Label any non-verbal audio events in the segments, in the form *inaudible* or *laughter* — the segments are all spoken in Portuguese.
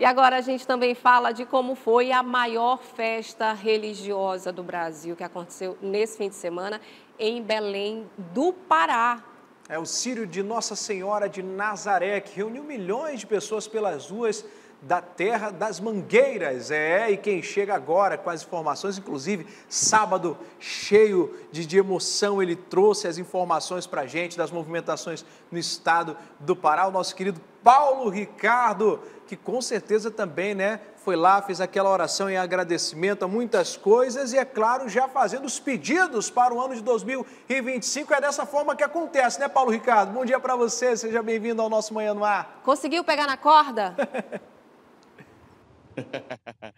E agora a gente também fala de como foi a maior festa religiosa do Brasil que aconteceu nesse fim de semana em Belém do Pará. É o Sírio de Nossa Senhora de Nazaré, que reuniu milhões de pessoas pelas ruas da terra das mangueiras. É, e quem chega agora com as informações, inclusive sábado, cheio de, de emoção, ele trouxe as informações para a gente das movimentações no estado do Pará. O nosso querido Paulo Ricardo, que com certeza também, né, foi lá, fez aquela oração em agradecimento a muitas coisas e, é claro, já fazendo os pedidos para o ano de 2025. É dessa forma que acontece, né, Paulo Ricardo? Bom dia para você, seja bem-vindo ao nosso Manhã no Ar. Conseguiu pegar na corda? *laughs* *laughs*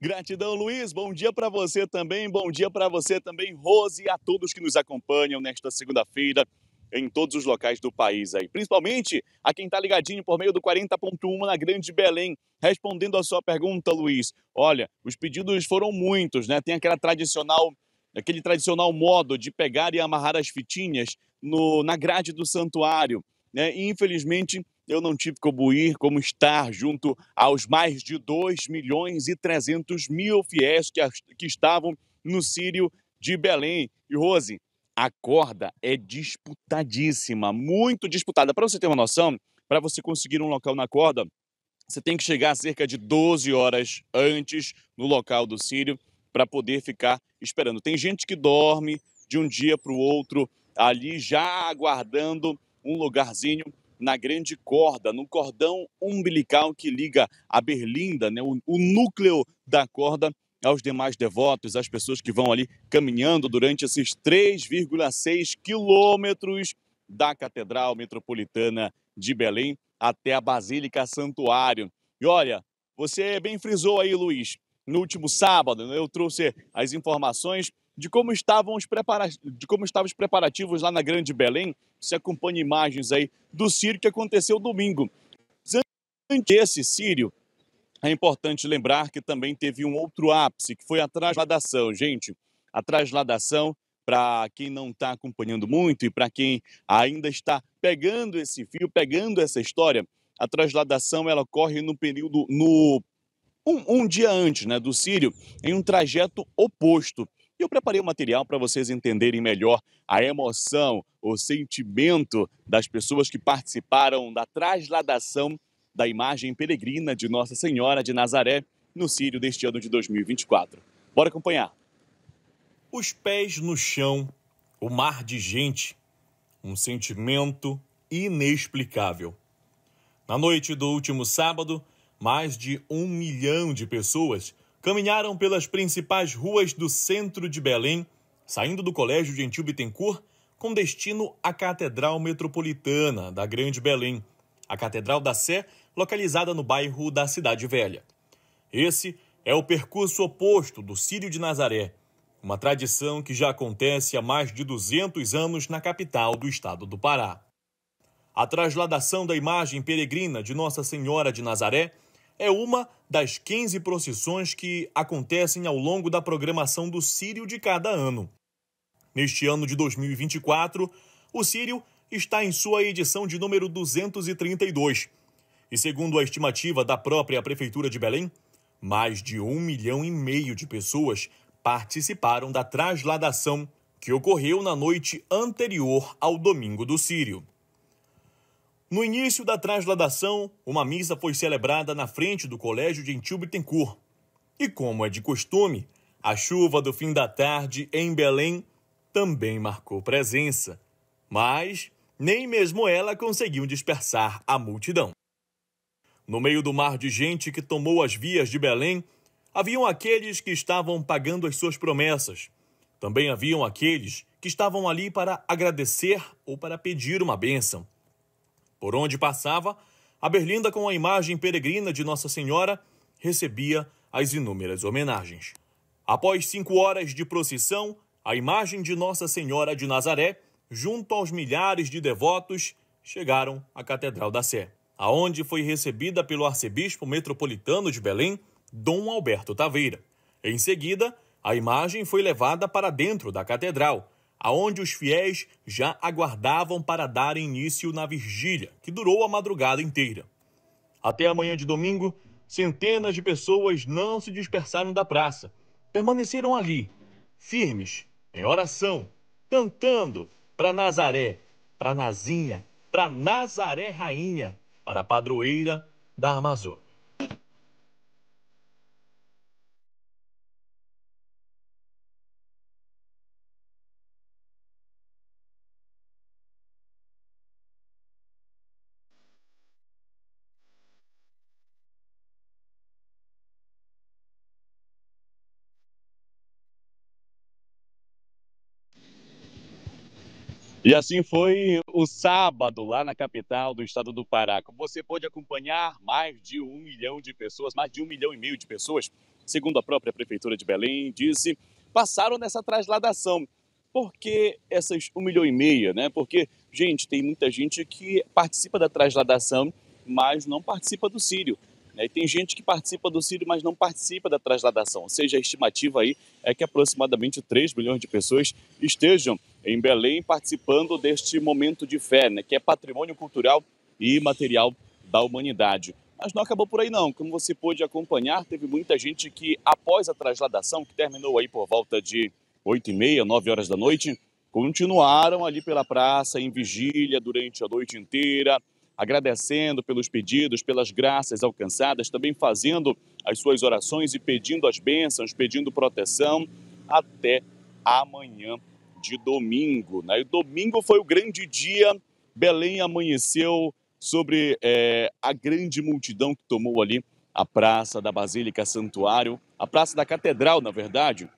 Gratidão, Luiz. Bom dia para você também. Bom dia para você também, Rose, e a todos que nos acompanham nesta segunda-feira em todos os locais do país aí. Principalmente a quem está ligadinho por meio do 40.1 na Grande Belém. Respondendo à sua pergunta, Luiz. Olha, os pedidos foram muitos, né? Tem aquela tradicional, aquele tradicional modo de pegar e amarrar as fitinhas no, na grade do santuário, né? E infelizmente eu não tive como ir, como estar junto aos mais de 2 milhões e 300 mil fiéis que, que estavam no Sírio de Belém. E Rose, a corda é disputadíssima, muito disputada. Para você ter uma noção, para você conseguir um local na corda, você tem que chegar cerca de 12 horas antes no local do Sírio para poder ficar esperando. Tem gente que dorme de um dia para o outro ali já aguardando um lugarzinho na grande corda, no cordão umbilical que liga a berlinda, né, o, o núcleo da corda, aos demais devotos, às pessoas que vão ali caminhando durante esses 3,6 quilômetros da Catedral Metropolitana de Belém até a Basílica Santuário. E olha, você bem frisou aí, Luiz, no último sábado, né, eu trouxe as informações de como estavam os, prepara de como estavam os preparativos lá na Grande Belém. Você acompanha imagens aí do Sírio que aconteceu domingo. antes desse Sírio, é importante lembrar que também teve um outro ápice, que foi a trasladação. Gente, a trasladação, para quem não está acompanhando muito e para quem ainda está pegando esse fio, pegando essa história, a trasladação ela ocorre no período, no um, um dia antes né, do Sírio, em um trajeto oposto. E eu preparei um material para vocês entenderem melhor a emoção, o sentimento das pessoas que participaram da trasladação da imagem peregrina de Nossa Senhora de Nazaré no Sírio deste ano de 2024. Bora acompanhar. Os pés no chão, o mar de gente, um sentimento inexplicável. Na noite do último sábado, mais de um milhão de pessoas caminharam pelas principais ruas do centro de Belém, saindo do Colégio Gentil Bittencourt, com destino à Catedral Metropolitana da Grande Belém, a Catedral da Sé, localizada no bairro da Cidade Velha. Esse é o percurso oposto do Círio de Nazaré, uma tradição que já acontece há mais de 200 anos na capital do estado do Pará. A trasladação da imagem peregrina de Nossa Senhora de Nazaré é uma das 15 procissões que acontecem ao longo da programação do Sírio de cada ano. Neste ano de 2024, o Sírio está em sua edição de número 232. E segundo a estimativa da própria Prefeitura de Belém, mais de um milhão e meio de pessoas participaram da trasladação que ocorreu na noite anterior ao domingo do Sírio. No início da trasladação, uma missa foi celebrada na frente do colégio de Gentil Bittencourt. E como é de costume, a chuva do fim da tarde em Belém também marcou presença. Mas nem mesmo ela conseguiu dispersar a multidão. No meio do mar de gente que tomou as vias de Belém, haviam aqueles que estavam pagando as suas promessas. Também haviam aqueles que estavam ali para agradecer ou para pedir uma bênção. Por onde passava, a Berlinda, com a imagem peregrina de Nossa Senhora, recebia as inúmeras homenagens. Após cinco horas de procissão, a imagem de Nossa Senhora de Nazaré, junto aos milhares de devotos, chegaram à Catedral da Sé, aonde foi recebida pelo arcebispo metropolitano de Belém, Dom Alberto Taveira. Em seguida, a imagem foi levada para dentro da catedral, aonde os fiéis já aguardavam para dar início na vigília, que durou a madrugada inteira. Até a manhã de domingo, centenas de pessoas não se dispersaram da praça, permaneceram ali, firmes, em oração, cantando para Nazaré, para Nazinha, para Nazaré Rainha, para a padroeira da Amazônia. E assim foi o sábado lá na capital do estado do Pará. Como você pôde acompanhar, mais de um milhão de pessoas, mais de um milhão e meio de pessoas, segundo a própria prefeitura de Belém disse, passaram nessa trasladação. Por que essas um milhão e meio, né? Porque, gente, tem muita gente que participa da trasladação, mas não participa do Sírio. Né? E tem gente que participa do Sírio, mas não participa da trasladação. Ou seja, a estimativa aí é que aproximadamente 3 milhões de pessoas estejam em Belém, participando deste momento de fé, né, que é patrimônio cultural e material da humanidade. Mas não acabou por aí não. Como você pôde acompanhar, teve muita gente que, após a trasladação, que terminou aí por volta de 8 e meia, 9 horas da noite, continuaram ali pela praça em vigília durante a noite inteira, agradecendo pelos pedidos, pelas graças alcançadas, também fazendo as suas orações e pedindo as bênçãos, pedindo proteção até amanhã de domingo. Né? E domingo foi o grande dia, Belém amanheceu sobre é, a grande multidão que tomou ali a Praça da Basílica Santuário, a Praça da Catedral, na verdade,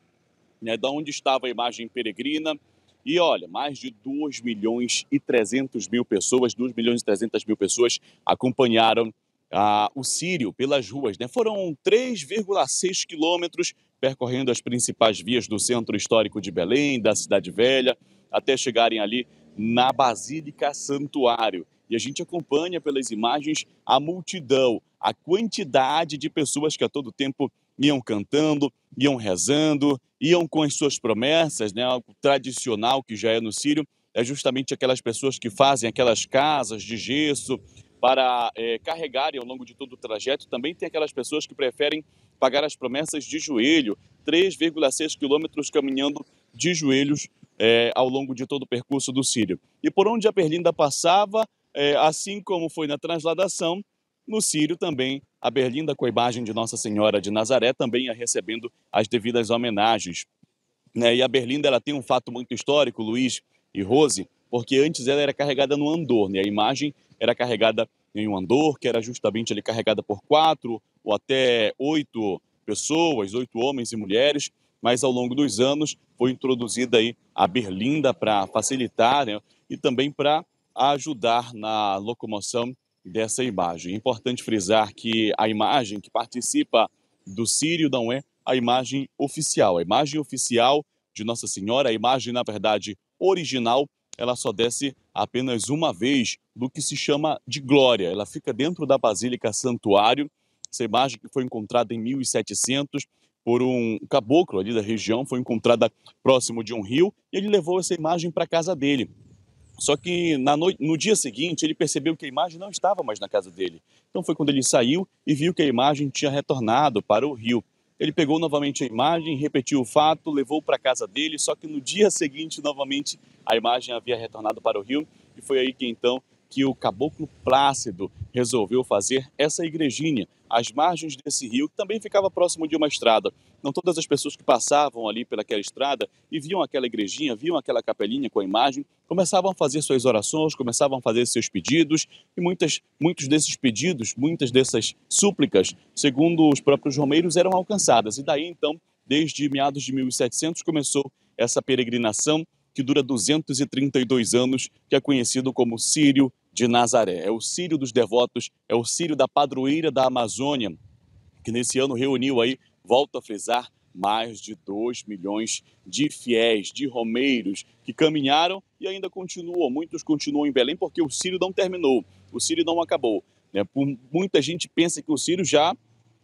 né, da onde estava a imagem peregrina. E olha, mais de 2 milhões e 300 mil pessoas, 2 milhões e 300 mil pessoas acompanharam ah, o Sírio pelas ruas. Né? Foram 3,6 quilômetros percorrendo as principais vias do centro histórico de Belém, da Cidade Velha, até chegarem ali na Basílica Santuário. E a gente acompanha pelas imagens a multidão, a quantidade de pessoas que a todo tempo iam cantando, iam rezando, iam com as suas promessas, né? Algo tradicional que já é no Sírio, é justamente aquelas pessoas que fazem aquelas casas de gesso para é, carregarem ao longo de todo o trajeto. Também tem aquelas pessoas que preferem pagar as promessas de joelho, 3,6 quilômetros caminhando de joelhos é, ao longo de todo o percurso do Sírio. E por onde a Berlinda passava, é, assim como foi na transladação, no Sírio também a Berlinda com a imagem de Nossa Senhora de Nazaré também ia recebendo as devidas homenagens. Né? E a Berlinda ela tem um fato muito histórico, Luiz e Rose, porque antes ela era carregada no andor, né? a imagem era carregada em um andor, que era justamente ali carregada por quatro ou até oito pessoas, oito homens e mulheres, mas ao longo dos anos foi introduzida aí a berlinda para facilitar né, e também para ajudar na locomoção dessa imagem. É importante frisar que a imagem que participa do Sírio não é a imagem oficial. A imagem oficial de Nossa Senhora, a imagem, na verdade, original, ela só desce apenas uma vez do que se chama de Glória. Ela fica dentro da Basílica Santuário. Essa imagem que foi encontrada em 1700 por um caboclo ali da região, foi encontrada próximo de um rio e ele levou essa imagem para casa dele. Só que noite, no dia seguinte ele percebeu que a imagem não estava mais na casa dele. Então foi quando ele saiu e viu que a imagem tinha retornado para o rio. Ele pegou novamente a imagem, repetiu o fato, levou para casa dele, só que no dia seguinte novamente a imagem havia retornado para o rio e foi aí que então que o caboclo Plácido resolveu fazer essa igrejinha às margens desse rio, que também ficava próximo de uma estrada. Não todas as pessoas que passavam ali pelaquela estrada e viam aquela igrejinha, viam aquela capelinha com a imagem, começavam a fazer suas orações, começavam a fazer seus pedidos, e muitas, muitos desses pedidos, muitas dessas súplicas, segundo os próprios romeiros, eram alcançadas. E daí então, desde meados de 1700, começou essa peregrinação que dura 232 anos, que é conhecido como Sírio de Nazaré. É o sírio dos Devotos, é o sírio da Padroeira da Amazônia, que nesse ano reuniu aí, volto a frisar, mais de 2 milhões de fiéis, de romeiros que caminharam e ainda continuam. Muitos continuam em Belém porque o sírio não terminou, o sírio não acabou. Né? muita gente pensa que o sírio já,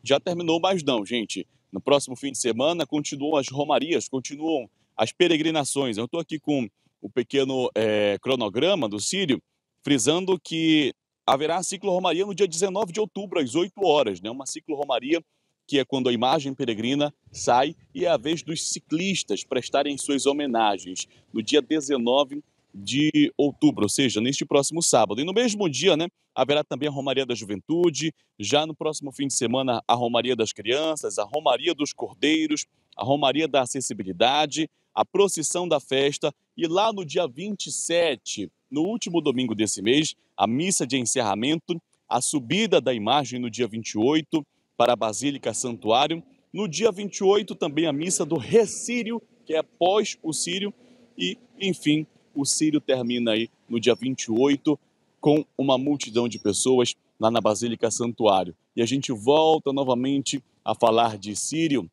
já terminou, mas não, gente. No próximo fim de semana continuam as romarias, continuam as peregrinações. Eu estou aqui com o pequeno é, cronograma do sírio frisando que haverá ciclo romaria no dia 19 de outubro, às 8 horas, né? Uma ciclo romaria que é quando a imagem peregrina sai e é a vez dos ciclistas prestarem suas homenagens no dia 19 de outubro, ou seja, neste próximo sábado. E no mesmo dia, né, haverá também a Romaria da Juventude, já no próximo fim de semana a Romaria das Crianças, a Romaria dos Cordeiros, a Romaria da Acessibilidade a procissão da festa e lá no dia 27, no último domingo desse mês, a missa de encerramento, a subida da imagem no dia 28 para a Basílica Santuário, no dia 28 também a missa do Recírio, que é após o Sírio e, enfim, o Sírio termina aí no dia 28 com uma multidão de pessoas lá na Basílica Santuário. E a gente volta novamente a falar de Sírio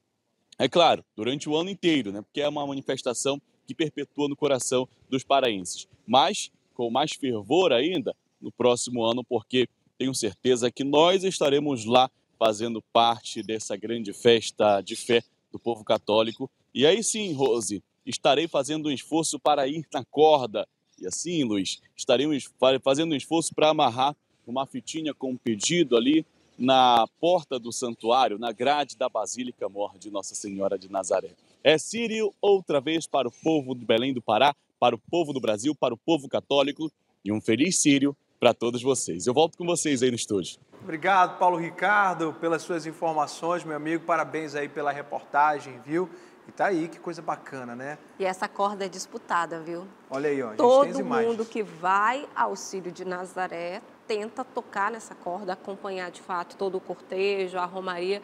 é claro, durante o ano inteiro, né? Porque é uma manifestação que perpetua no coração dos paraenses. Mas, com mais fervor ainda, no próximo ano, porque tenho certeza que nós estaremos lá fazendo parte dessa grande festa de fé do povo católico. E aí sim, Rose, estarei fazendo um esforço para ir na corda. E assim, Luiz, estaremos fazendo um esforço para amarrar uma fitinha com um pedido ali na porta do santuário, na grade da Basílica Mor de Nossa Senhora de Nazaré. É Sírio outra vez para o povo de Belém do Pará, para o povo do Brasil, para o povo católico e um feliz Sírio para todos vocês. Eu volto com vocês aí no estúdio. Obrigado, Paulo Ricardo, pelas suas informações, meu amigo. Parabéns aí pela reportagem, viu? E tá aí, que coisa bacana, né? E essa corda é disputada, viu? Olha aí, ó. Todo mundo que vai ao Sírio de Nazaré tenta tocar nessa corda, acompanhar de fato todo o cortejo, a romaria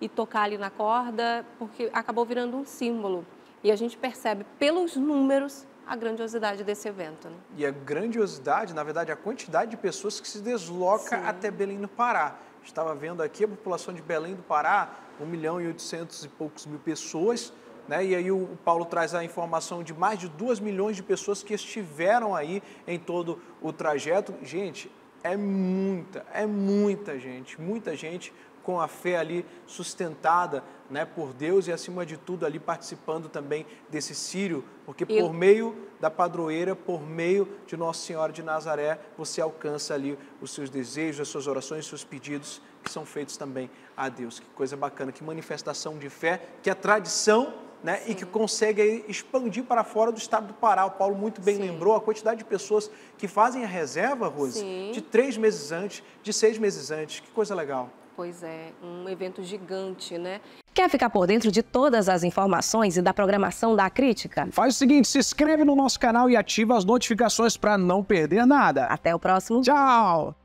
e tocar ali na corda, porque acabou virando um símbolo. E a gente percebe pelos números a grandiosidade desse evento. Né? E a grandiosidade, na verdade, a quantidade de pessoas que se desloca Sim. até Belém do Pará. Estava vendo aqui a população de Belém do Pará, 1 milhão e 800 e poucos mil pessoas. Né? E aí o Paulo traz a informação de mais de 2 milhões de pessoas que estiveram aí em todo o trajeto. Gente, é muita, é muita gente, muita gente com a fé ali sustentada né, por Deus e, acima de tudo, ali participando também desse Sírio, porque e... por meio da padroeira, por meio de Nossa Senhora de Nazaré, você alcança ali os seus desejos, as suas orações, os seus pedidos que são feitos também a Deus. Que coisa bacana, que manifestação de fé que a é tradição né? E que consegue expandir para fora do estado do Pará. O Paulo muito bem Sim. lembrou a quantidade de pessoas que fazem a reserva, Rose, Sim. de três meses antes, de seis meses antes. Que coisa legal. Pois é, um evento gigante, né? Quer ficar por dentro de todas as informações e da programação da crítica? Faz o seguinte, se inscreve no nosso canal e ativa as notificações para não perder nada. Até o próximo. Tchau!